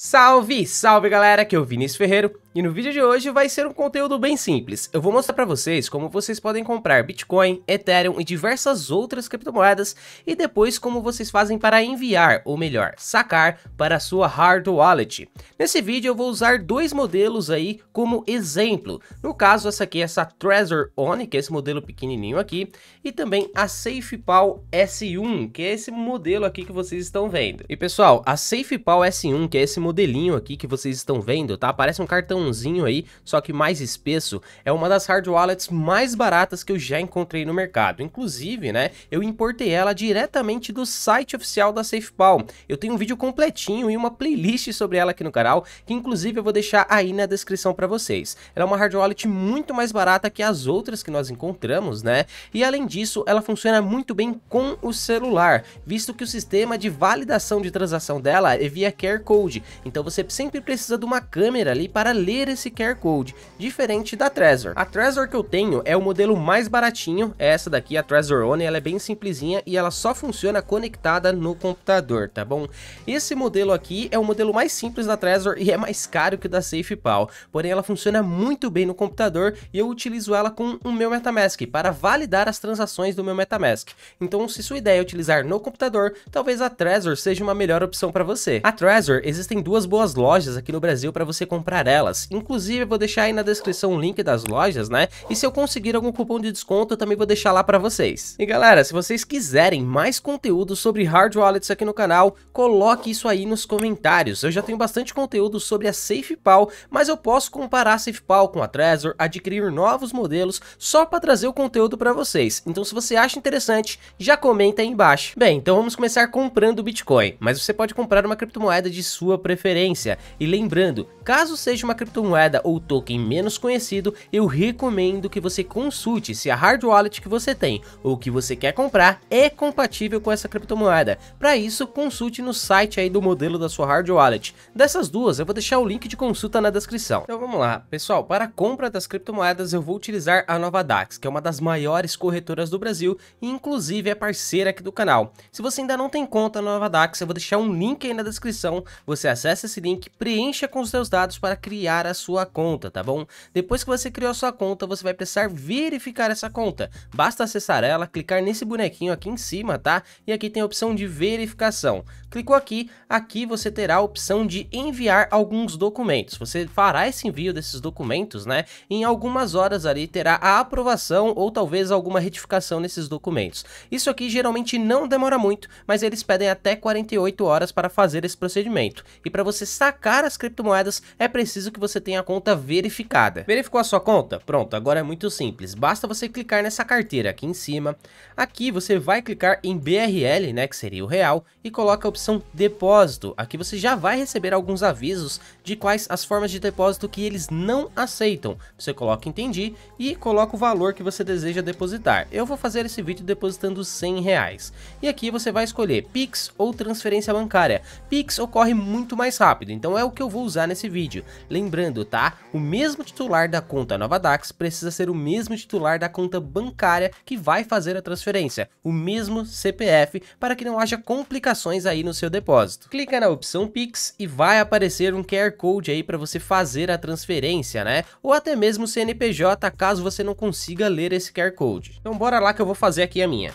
Salve, salve galera, aqui é o Vinícius Ferreiro e no vídeo de hoje vai ser um conteúdo bem simples. Eu vou mostrar para vocês como vocês podem comprar Bitcoin, Ethereum e diversas outras criptomoedas e depois como vocês fazem para enviar, ou melhor, sacar para a sua hard wallet. Nesse vídeo eu vou usar dois modelos aí como exemplo. No caso essa aqui é essa Trezor One, que é esse modelo pequenininho aqui, e também a SafePal S1, que é esse modelo aqui que vocês estão vendo. E pessoal, a SafePal S1, que é esse modelinho aqui que vocês estão vendo, tá? Parece um cartão marronzinho aí, só que mais espesso, é uma das hard wallets mais baratas que eu já encontrei no mercado. Inclusive, né, eu importei ela diretamente do site oficial da SafePal. Eu tenho um vídeo completinho e uma playlist sobre ela aqui no canal, que inclusive eu vou deixar aí na descrição para vocês. Ela é uma hard wallet muito mais barata que as outras que nós encontramos, né? E além disso, ela funciona muito bem com o celular, visto que o sistema de validação de transação dela é via QR Code. Então você sempre precisa de uma câmera ali para ler esse QR Code, diferente da Trezor. A Trezor que eu tenho é o modelo mais baratinho, é essa daqui, a Trezor One, ela é bem simplesinha e ela só funciona conectada no computador, tá bom? Esse modelo aqui é o modelo mais simples da Trezor e é mais caro que o da SafePal, porém ela funciona muito bem no computador e eu utilizo ela com o meu MetaMask para validar as transações do meu MetaMask. Então se sua ideia é utilizar no computador, talvez a Trezor seja uma melhor opção para você. A Trezor, existem duas boas lojas aqui no Brasil para você comprar elas, delas. Inclusive, eu vou deixar aí na descrição o link das lojas, né? E se eu conseguir algum cupom de desconto, eu também vou deixar lá para vocês. E galera, se vocês quiserem mais conteúdo sobre hard wallets aqui no canal, coloque isso aí nos comentários. Eu já tenho bastante conteúdo sobre a SafePal, mas eu posso comparar a SafePal com a Trezor, adquirir novos modelos só para trazer o conteúdo para vocês. Então, se você acha interessante, já comenta aí embaixo. Bem, então vamos começar comprando Bitcoin, mas você pode comprar uma criptomoeda de sua preferência. E lembrando, caso seja uma criptomoeda criptomoeda ou token menos conhecido, eu recomendo que você consulte se a hard wallet que você tem ou que você quer comprar é compatível com essa criptomoeda. Para isso, consulte no site aí do modelo da sua hard wallet. Dessas duas, eu vou deixar o link de consulta na descrição. Então vamos lá, pessoal, para a compra das criptomoedas eu vou utilizar a Nova Dax, que é uma das maiores corretoras do Brasil e inclusive é parceira aqui do canal. Se você ainda não tem conta na Nova Dax, eu vou deixar um link aí na descrição, você acessa esse link, preencha com os seus dados para criar criar a sua conta, tá bom? Depois que você criou a sua conta, você vai precisar verificar essa conta. Basta acessar ela, clicar nesse bonequinho aqui em cima, tá? E aqui tem a opção de verificação. Clicou aqui, aqui você terá a opção de enviar alguns documentos. Você fará esse envio desses documentos, né? em algumas horas ali terá a aprovação ou talvez alguma retificação nesses documentos. Isso aqui geralmente não demora muito, mas eles pedem até 48 horas para fazer esse procedimento. E para você sacar as criptomoedas, é preciso que você tenha a conta verificada. Verificou a sua conta? Pronto, agora é muito simples. Basta você clicar nessa carteira aqui em cima. Aqui você vai clicar em BRL, né, que seria o real, e coloca a opção opção depósito. Aqui você já vai receber alguns avisos de quais as formas de depósito que eles não aceitam. Você coloca entendi e coloca o valor que você deseja depositar. Eu vou fazer esse vídeo depositando 100 reais. E aqui você vai escolher Pix ou transferência bancária. Pix ocorre muito mais rápido, então é o que eu vou usar nesse vídeo. Lembrando, tá? O mesmo titular da conta Nova Dax precisa ser o mesmo titular da conta bancária que vai fazer a transferência, o mesmo CPF, para que não haja complicações aí no no seu depósito. Clica na opção Pix e vai aparecer um QR Code aí para você fazer a transferência, né? Ou até mesmo CNPJ, caso você não consiga ler esse QR Code. Então bora lá que eu vou fazer aqui a minha.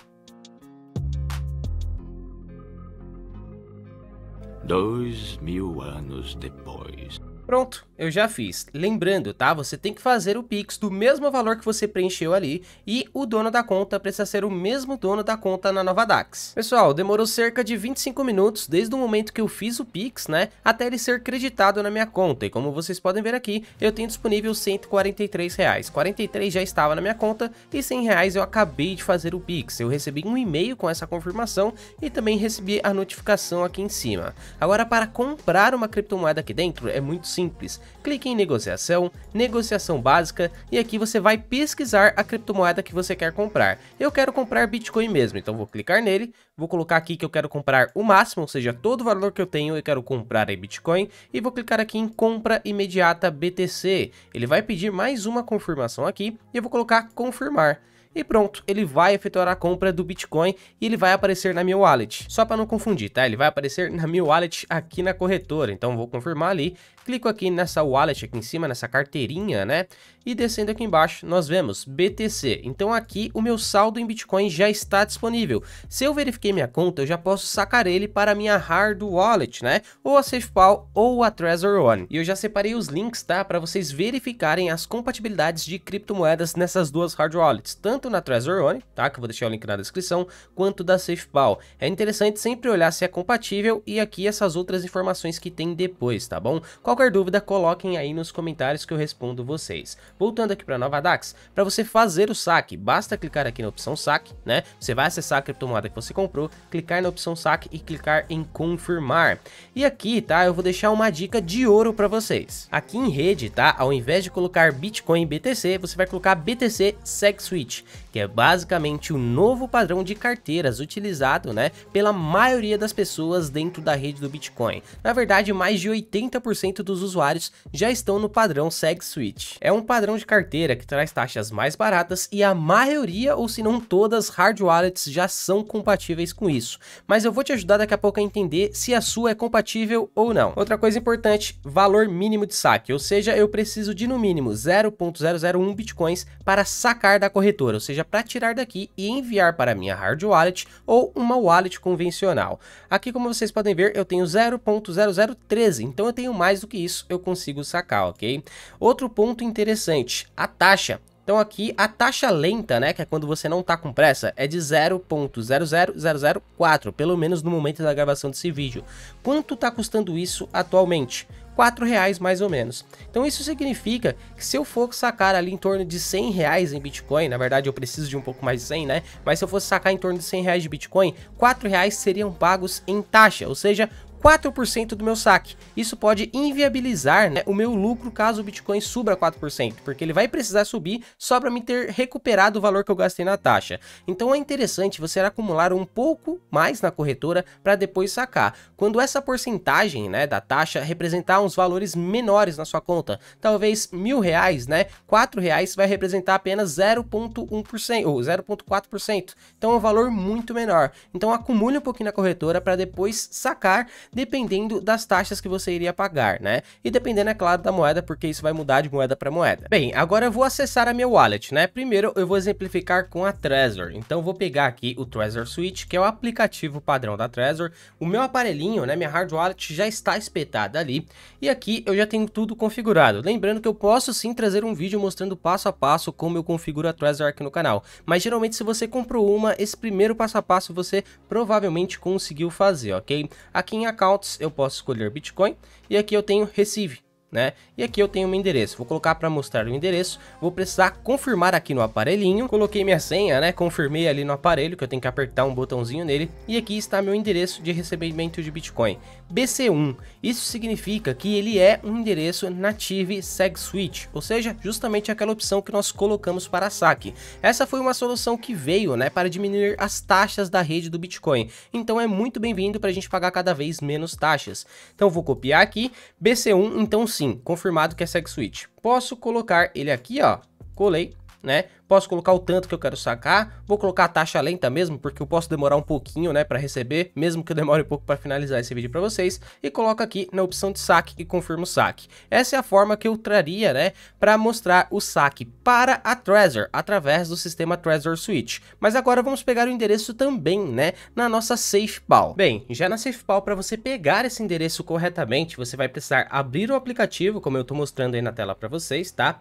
Dois mil anos depois. Pronto, eu já fiz. Lembrando, tá? Você tem que fazer o Pix do mesmo valor que você preencheu ali e o dono da conta precisa ser o mesmo dono da conta na nova DAX. Pessoal, demorou cerca de 25 minutos desde o momento que eu fiz o Pix, né, até ele ser creditado na minha conta. E como vocês podem ver aqui, eu tenho disponível 143 reais. 43 já estava na minha conta e 100 reais eu acabei de fazer o Pix. Eu recebi um e-mail com essa confirmação e também recebi a notificação aqui em cima. Agora, para comprar uma criptomoeda aqui dentro, é muito simples simples. Clique em negociação, negociação básica e aqui você vai pesquisar a criptomoeda que você quer comprar. Eu quero comprar Bitcoin mesmo, então vou clicar nele, vou colocar aqui que eu quero comprar o máximo, ou seja, todo o valor que eu tenho eu quero comprar em Bitcoin e vou clicar aqui em compra imediata BTC. Ele vai pedir mais uma confirmação aqui e eu vou colocar confirmar e pronto, ele vai efetuar a compra do Bitcoin e ele vai aparecer na minha wallet. Só para não confundir, tá? Ele vai aparecer na minha wallet aqui na corretora. Então vou confirmar ali, clico aqui nessa wallet aqui em cima, nessa carteirinha, né? E descendo aqui embaixo, nós vemos BTC. Então aqui o meu saldo em Bitcoin já está disponível. Se eu verifiquei minha conta, eu já posso sacar ele para a minha hard wallet, né? Ou a SafePal ou a Trezor One. E eu já separei os links, tá? Para vocês verificarem as compatibilidades de criptomoedas nessas duas hard wallets. Tanto na Trezor One, tá? Que eu vou deixar o link na descrição, quanto da SafePal. É interessante sempre olhar se é compatível e aqui essas outras informações que tem depois, tá bom? Qualquer dúvida, coloquem aí nos comentários que eu respondo vocês. Voltando aqui para Nova DAX, para você fazer o saque, basta clicar aqui na opção saque, né? Você vai acessar a criptomoeda que você comprou, clicar na opção saque e clicar em confirmar. E aqui, tá, eu vou deixar uma dica de ouro para vocês. Aqui em rede, tá, ao invés de colocar Bitcoin BTC, você vai colocar BTC SegSwitch que é basicamente o novo padrão de carteiras utilizado né, pela maioria das pessoas dentro da rede do Bitcoin. Na verdade, mais de 80% dos usuários já estão no padrão SegSwit. É um padrão de carteira que traz taxas mais baratas e a maioria, ou se não todas, hard wallets já são compatíveis com isso. Mas eu vou te ajudar daqui a pouco a entender se a sua é compatível ou não. Outra coisa importante, valor mínimo de saque, ou seja, eu preciso de no mínimo 0.001 bitcoins para sacar da corretora, ou seja, seja para tirar daqui e enviar para minha hard wallet ou uma wallet convencional. Aqui como vocês podem ver eu tenho 0.0013, então eu tenho mais do que isso eu consigo sacar, ok? Outro ponto interessante, a taxa. Então aqui a taxa lenta, né, que é quando você não está com pressa, é de 0.00004, pelo menos no momento da gravação desse vídeo. Quanto está custando isso atualmente? R$ reais mais ou menos. Então isso significa que se eu for sacar ali em torno de 100 reais em Bitcoin, na verdade eu preciso de um pouco mais de 100, né? Mas se eu fosse sacar em torno de 100 reais de Bitcoin, R$ reais seriam pagos em taxa, ou seja, 4% do meu saque. Isso pode inviabilizar né, o meu lucro caso o Bitcoin suba 4%, porque ele vai precisar subir só para me ter recuperado o valor que eu gastei na taxa. Então é interessante você acumular um pouco mais na corretora para depois sacar. Quando essa porcentagem né, da taxa representar uns valores menores na sua conta, talvez mil reais, né, quatro reais vai representar apenas 0,1% ou 0,4%. Então é um valor muito menor. Então acumule um pouquinho na corretora para depois sacar dependendo das taxas que você iria pagar, né? E dependendo, é claro, da moeda, porque isso vai mudar de moeda para moeda. Bem, agora eu vou acessar a minha wallet, né? Primeiro eu vou exemplificar com a Trezor. Então vou pegar aqui o Trezor Switch, que é o aplicativo padrão da Trezor. O meu aparelhinho, né, minha hard wallet já está espetada ali. E aqui eu já tenho tudo configurado. Lembrando que eu posso sim trazer um vídeo mostrando passo a passo como eu configuro a Trezor aqui no canal. Mas geralmente se você comprou uma, esse primeiro passo a passo você provavelmente conseguiu fazer, ok? Aqui em account accounts, eu posso escolher Bitcoin e aqui eu tenho Receive né? E aqui eu tenho meu endereço, vou colocar para mostrar o endereço, vou precisar confirmar aqui no aparelhinho, coloquei minha senha, né? Confirmei ali no aparelho, que eu tenho que apertar um botãozinho nele, e aqui está meu endereço de recebimento de Bitcoin, BC1. Isso significa que ele é um endereço Native SegSwitch, ou seja, justamente aquela opção que nós colocamos para saque. Essa foi uma solução que veio, né, para diminuir as taxas da rede do Bitcoin. Então é muito bem-vindo para a gente pagar cada vez menos taxas. Então vou copiar aqui, BC1, então sim sim, confirmado que é Sex Switch. Posso colocar ele aqui, ó. Colei né? Posso colocar o tanto que eu quero sacar, vou colocar a taxa lenta mesmo, porque eu posso demorar um pouquinho, né, para receber, mesmo que eu demore um pouco para finalizar esse vídeo para vocês, e coloco aqui na opção de saque e confirmo o saque. Essa é a forma que eu traria, né, para mostrar o saque para a Trezor, através do sistema Trezor Switch. Mas agora vamos pegar o endereço também, né, na nossa SafePal. Bem, já na SafePal, para você pegar esse endereço corretamente, você vai precisar abrir o aplicativo, como eu estou mostrando aí na tela para vocês, tá?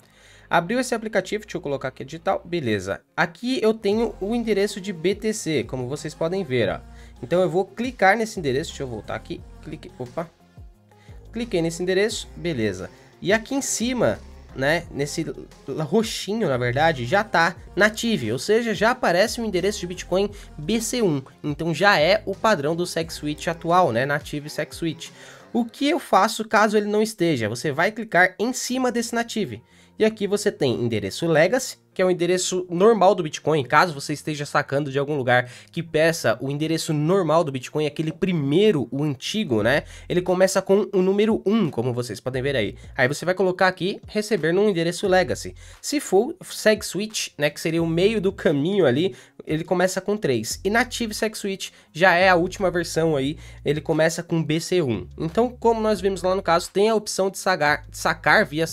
Abriu esse aplicativo, deixa eu colocar aqui digital, beleza. Aqui eu tenho o endereço de BTC, como vocês podem ver, ó. Então eu vou clicar nesse endereço, deixa eu voltar aqui, clique, opa. Cliquei nesse endereço, beleza. E aqui em cima, né, nesse roxinho, na verdade, já tá native, ou seja, já aparece o endereço de Bitcoin BC1. Então já é o padrão do SegSwitch atual, né, native SegSwitch. O que eu faço caso ele não esteja? Você vai clicar em cima desse native. E aqui você tem endereço legacy, que é o endereço normal do Bitcoin. Caso você esteja sacando de algum lugar que peça o endereço normal do Bitcoin, aquele primeiro, o antigo, né? Ele começa com o número 1, como vocês podem ver aí. Aí você vai colocar aqui, receber num endereço legacy. Se for seg switch, né, que seria o meio do caminho ali, ele começa com 3. E Native switch já é a última versão aí, ele começa com BC1. Então, como nós vimos lá no caso, tem a opção de sacar, de sacar via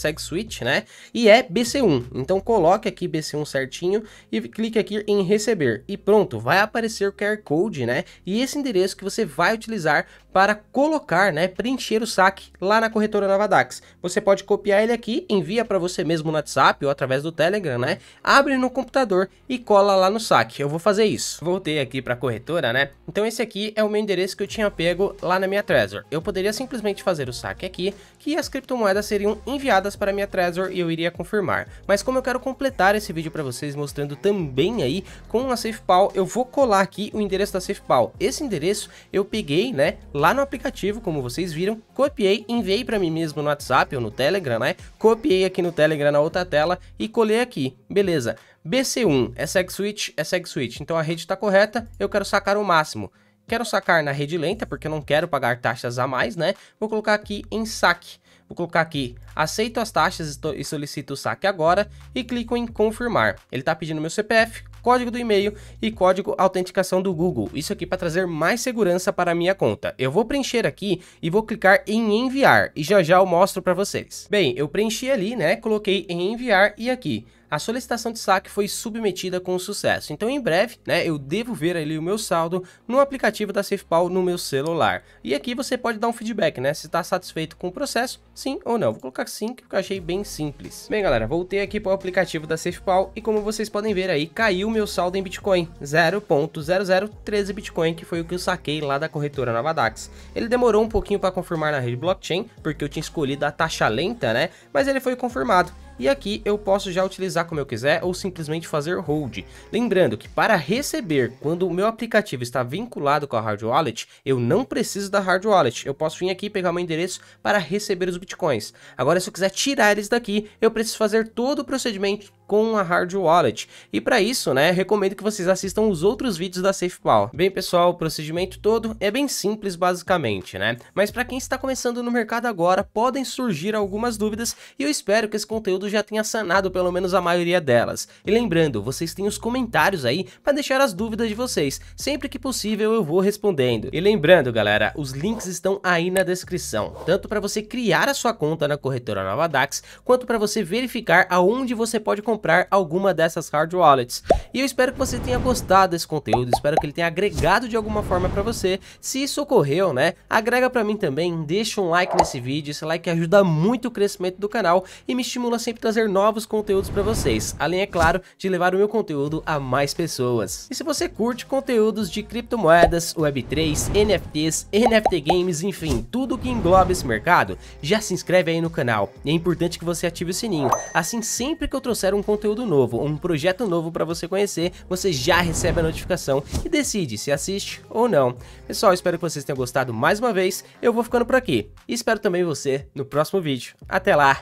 né? E é BC1. Então, coloque aqui IBC1 certinho e clique aqui em receber. E pronto, vai aparecer o QR Code, né? E esse endereço que você vai utilizar para colocar, né, preencher o saque lá na corretora Navadax. Você pode copiar ele aqui, envia para você mesmo no WhatsApp ou através do Telegram, né? Abre no computador e cola lá no saque. Eu vou fazer isso. Voltei aqui para a corretora, né? Então esse aqui é o meu endereço que eu tinha pego lá na minha Trezor. Eu poderia simplesmente fazer o saque aqui, que as criptomoedas seriam enviadas para minha Trezor e eu iria confirmar. Mas como eu quero completar esse vídeo para vocês mostrando também aí com a SafePal, eu vou colar aqui o endereço da SafePal. Esse endereço eu peguei, né, lá no aplicativo, como vocês viram, copiei, enviei para mim mesmo no WhatsApp ou no Telegram, né, copiei aqui no Telegram na outra tela e colei aqui, beleza. BC1 é SegSwitch, é SegSwitch, então a rede está correta, eu quero sacar o máximo. Quero sacar na rede lenta, porque eu não quero pagar taxas a mais, né? Vou colocar aqui em saque. Vou colocar aqui, aceito as taxas e solicito o saque agora e clico em confirmar. Ele está pedindo meu CPF, código do e-mail e código autenticação do Google. Isso aqui para trazer mais segurança para a minha conta. Eu vou preencher aqui e vou clicar em enviar e já já eu mostro para vocês. Bem, eu preenchi ali, né? Coloquei em enviar e aqui a solicitação de saque foi submetida com sucesso. Então em breve, né, eu devo ver ali o meu saldo no aplicativo da SafePal no meu celular. E aqui você pode dar um feedback, né, se está satisfeito com o processo, sim ou não. Vou colocar sim, que eu achei bem simples. Bem, galera, voltei aqui para o aplicativo da SafePal e como vocês podem ver aí, caiu o meu saldo em Bitcoin, 0.0013 Bitcoin, que foi o que eu saquei lá da corretora Novadax. Ele demorou um pouquinho para confirmar na rede blockchain, porque eu tinha escolhido a taxa lenta, né, mas ele foi confirmado e aqui eu posso já utilizar como eu quiser ou simplesmente fazer hold. Lembrando que para receber, quando o meu aplicativo está vinculado com a Hard Wallet, eu não preciso da Hard Wallet, eu posso vir aqui pegar meu endereço para receber os bitcoins. Agora se eu quiser tirar eles daqui, eu preciso fazer todo o procedimento com uma hard wallet. E para isso, né, recomendo que vocês assistam os outros vídeos da SafePal. Bem, pessoal, o procedimento todo é bem simples basicamente, né? Mas para quem está começando no mercado agora, podem surgir algumas dúvidas e eu espero que esse conteúdo já tenha sanado pelo menos a maioria delas. E lembrando, vocês têm os comentários aí para deixar as dúvidas de vocês. Sempre que possível eu vou respondendo. E lembrando, galera, os links estão aí na descrição, tanto para você criar a sua conta na corretora Nova Dax, quanto para você verificar aonde você pode comprar comprar alguma dessas hard wallets. E eu espero que você tenha gostado desse conteúdo, espero que ele tenha agregado de alguma forma para você. Se isso ocorreu, né, agrega para mim também, deixa um like nesse vídeo, esse like ajuda muito o crescimento do canal e me estimula sempre a trazer novos conteúdos para vocês. Além, é claro, de levar o meu conteúdo a mais pessoas. E se você curte conteúdos de criptomoedas, Web3, NFTs, NFT Games, enfim, tudo que engloba esse mercado, já se inscreve aí no canal. E é importante que você ative o sininho, assim sempre que eu trouxer um conteúdo novo, um projeto novo para você conhecer, você já recebe a notificação e decide se assiste ou não. Pessoal, espero que vocês tenham gostado mais uma vez. Eu vou ficando por aqui. E espero também você no próximo vídeo. Até lá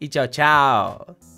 e tchau, tchau!